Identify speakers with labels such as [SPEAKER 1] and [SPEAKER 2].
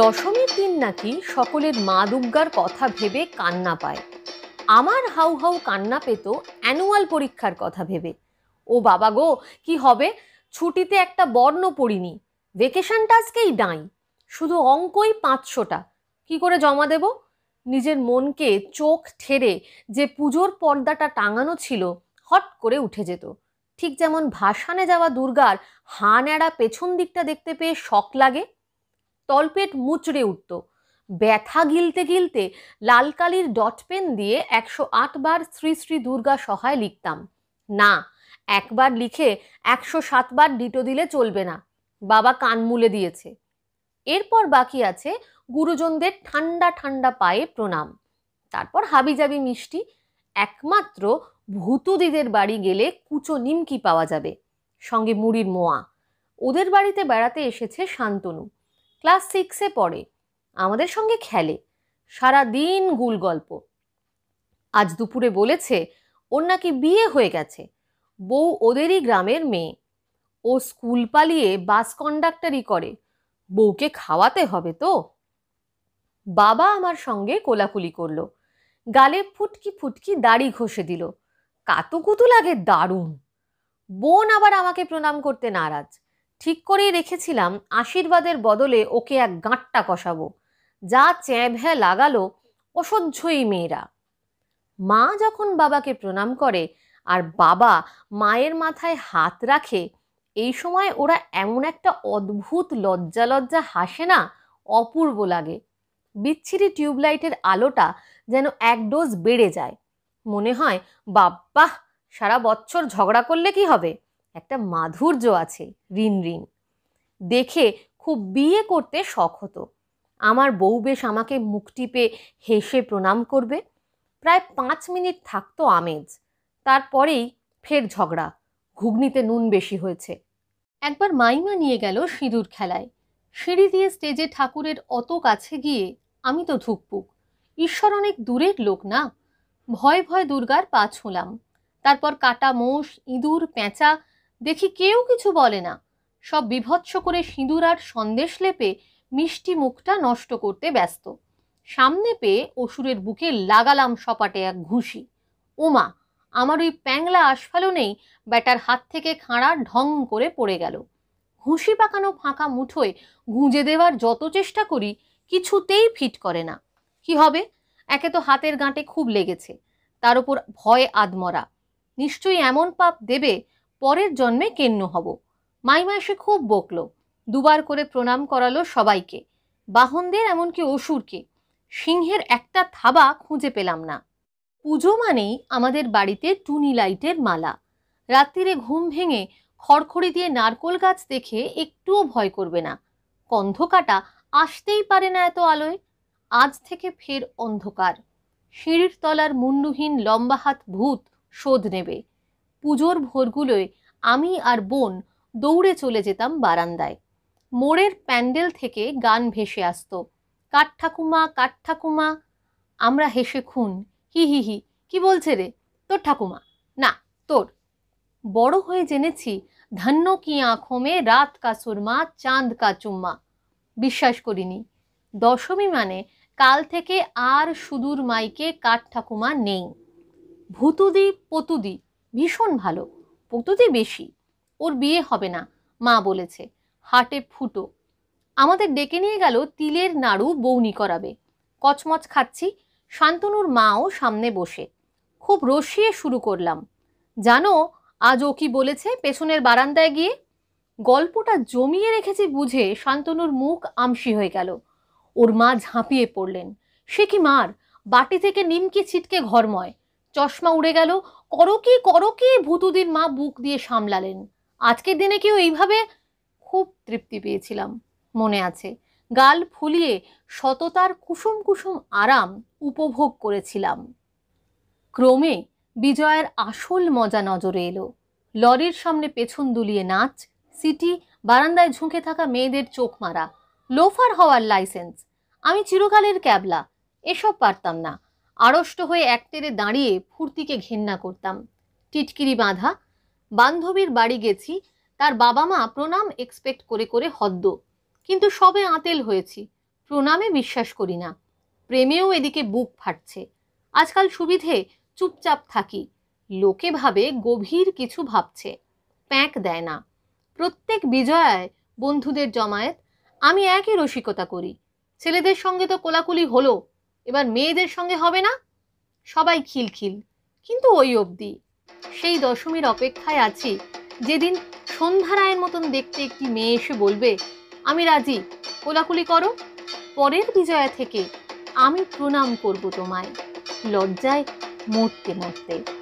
[SPEAKER 1] দশমীর দিন নাকি সকলের মা দুর্গার কথা ভেবে কান্না পায় আমার হাউ হাউ কান্না পেত অ্যানুয়াল পরীক্ষার কথা ভেবে ও বাবা গো কি হবে ছুটিতে একটা বর্ণ পড়িনি ভেকেশনটা আজকেই ডাই শুধু অঙ্কই পাঁচশোটা কি করে জমা দেব নিজের মনকে চোখ ঠেরে যে পুজোর পর্দাটা টাঙানো ছিল হট করে উঠে যেত ঠিক যেমন ভাসানে যাওয়া দুর্গার হান এড়া পেছন দিকটা দেখতে পেয়ে শখ লাগে তলপেট মুচড়ে উঠত ব্যথা গিলতে গিলতে লালকালির ডট পেন দিয়ে একশো বার শ্রী শ্রী দুর্গা সহায় লিখতাম না একবার লিখে একশো সাতবার ডিটো দিলে চলবে না বাবা কান মুলে দিয়েছে এরপর বাকি আছে গুরুজনদের ঠান্ডা ঠান্ডা পায়ে প্রণাম তারপর হাবিজাবি মিষ্টি একমাত্র ভুতুদিদের বাড়ি গেলে কুচো নিমকি পাওয়া যাবে সঙ্গে মুড়ির মোয়া ওদের বাড়িতে বেড়াতে এসেছে শান্তনু ক্লাস সিক্সে পড়ে আমাদের সঙ্গে খেলে সারা দিন গুল গল্প আজ দুপুরে বলেছে ওর নাকি বিয়ে হয়ে গেছে বউ ওদেরই গ্রামের মেয়ে ও স্কুল পালিয়ে বাস কন্ডাক্টারই করে বউকে খাওয়াতে হবে তো বাবা আমার সঙ্গে কোলাকুলি করল গালে ফুটকি ফুটকি দাড়ি ঘষে দিল কাতুকুতু লাগে দারুণ বোন আবার আমাকে প্রণাম করতে নারাজ ঠিক করেই রেখেছিলাম আশীর্বাদের বদলে ওকে এক গাঁটটা কষাবো যা চ্যাঁভ্যা লাগালো অসহ্যই মেয়েরা মা যখন বাবাকে প্রণাম করে আর বাবা মায়ের মাথায় হাত রাখে এই সময় ওরা এমন একটা অদ্ভুত লজ্জা লজ্জা হাসে না অপূর্ব লাগে বিচ্ছিরি টিউবলাইটের আলোটা যেন এক ডোজ বেড়ে যায় মনে হয় বাব্বাহ সারা বছর ঝগড়া করলে কি হবে একটা মাধুর্য আছে রিন রিন দেখে খুব বিয়ে করতে শখ হতো আমার বউ বেশ আমাকে মুখ টিপে হেসে প্রণাম করবে প্রায় পাঁচ মিনিট থাকতো আমেজ তারপরেই ফের ঝগড়া ঘুগনিতে নুন বেশি হয়েছে একবার মাইমা নিয়ে গেল সিঁদুর খেলায় সিঁড়ি দিয়ে স্টেজে ঠাকুরের অত কাছে গিয়ে আমি তো ধুকপুক ঈশ্বর অনেক দূরের লোক না ভয় ভয় দুর্গার পা ছুঁলাম তারপর কাটা মোষ ইঁদুর পেঁচা দেখি কেউ কিছু বলে না সব বিভৎস করে সিঁদুর আর সন্দেশ লেপে মিষ্টি মুখটা নষ্ট করতে ব্যস্ত সামনে পেয়ে অসুরের বুকে লাগালাম সপাটে এক ঘুষি ওমা আমার ওই প্যাংলা নেই ব্যাটার হাত থেকে খাঁড়া ঢং করে পড়ে গেল ঘুষি পাকানো ফাঁকা মুঠোয় গুঁজে দেওয়ার যত চেষ্টা করি কিছুতেই ফিট করে না কি হবে একে তো হাতের গাঁটে খুব লেগেছে তার উপর ভয় আদমরা নিশ্চয়ই এমন পাপ দেবে পরের জন্মে কেন্ন হব মাইমা এসে খুব বকল দুবার করে প্রণাম করালো সবাইকে বাহনদের এমনকি অসুরকে সিংহের একটা থাবা খুঁজে পেলাম না পুজো মানেই আমাদের বাড়িতে টুনি লাইটের মালা রাত্রিরে ঘুম ভেঙে খড়খড়ি দিয়ে নারকোল গাছ দেখে একটুও ভয় করবে না কন্ধকাটা আসতেই পারে না এত আলোয় আজ থেকে ফের অন্ধকার সিঁড়ির তলার মুন্ডুহীন লম্বা হাত ভূত শোধ নেবে পুজোর ভোরগুলোয় আমি আর বোন দৌড়ে চলে যেতাম বারান্দায় মোড়ের প্যান্ডেল থেকে গান ভেসে আসত কাঠ ঠাকুমা কাঠ ঠাকুমা আমরা হেসে খুন হি হি হি কি বলছে রে তোর ঠাকুমা না তোর বড় হয়ে জেনেছি ধন্য কি আঁখো মে রাত কা সুরমা চাঁদ কা চুম্মা বিশ্বাস করিনি দশমী মানে কাল থেকে আর সুদূর মাইকে কাঠ ঠাকুমা নেই ভুতুদি পতুদি ভীষণ ভালো পতুতে বেশি ওর বিয়ে হবে না মা বলেছে হাটে ফুটো আমাদের ডেকে নিয়ে গেল তিলের নাড়ু বৌনি করাবে কচমচ খাচ্ছি শান্তনুর মাও সামনে বসে খুব রসিয়ে শুরু করলাম জানো আজ ও কি বলেছে পেছনের বারান্দায় গিয়ে গল্পটা জমিয়ে রেখেছি বুঝে শান্তনুর মুখ আমসি হয়ে গেল ওর মা ঝাঁপিয়ে পড়লেন সে কি মার বাটি থেকে নিমকি ছিটকে ঘরময় চশমা উড়ে গেল করো কি করো কি ভূতুদিন মা বুক দিয়ে সামলালেন আজকের দিনে কেউ এইভাবে খুব তৃপ্তি পেয়েছিলাম মনে আছে গাল ফুলিয়ে সততার কুসুম কুসুম আরাম উপভোগ করেছিলাম ক্রমে বিজয়ের আসল মজা নজরে এলো লরির সামনে পেছন দুলিয়ে নাচ সিটি বারান্দায় ঝুঁকে থাকা মেয়েদের চোখ মারা লোফার হওয়ার লাইসেন্স আমি চিরকালের ক্যাবলা এসব পারতাম না আড়ষ্ট হয়ে একটেরে দাঁড়িয়ে ফুর্তিকে ঘেন্না করতাম টিটকিরি বাঁধা বান্ধবীর বাড়ি গেছি তার বাবা মা প্রণাম এক্সপেক্ট করে করে হদ্দ কিন্তু সবে আঁতেল হয়েছি প্রণামে বিশ্বাস করি না প্রেমেও এদিকে বুক ফাটছে আজকাল সুবিধে চুপচাপ থাকি লোকে ভাবে গভীর কিছু ভাবছে প্যাঁক দেয় না প্রত্যেক বিজয়ায় বন্ধুদের জমায়েত আমি একই রসিকতা করি ছেলেদের সঙ্গে তো কোলাকুলি হলো এবার মেয়েদের সঙ্গে হবে না সবাই খিলখিল কিন্তু ওই অবধি সেই দশমীর অপেক্ষায় আছি যেদিন সন্ধ্যা রায়ের মতন দেখতে একটি মেয়ে এসে বলবে আমি রাজি কোলাকুলি করো পরের বিজয়া থেকে আমি প্রণাম করব তোমায় লজ্জায় মরতে মরতে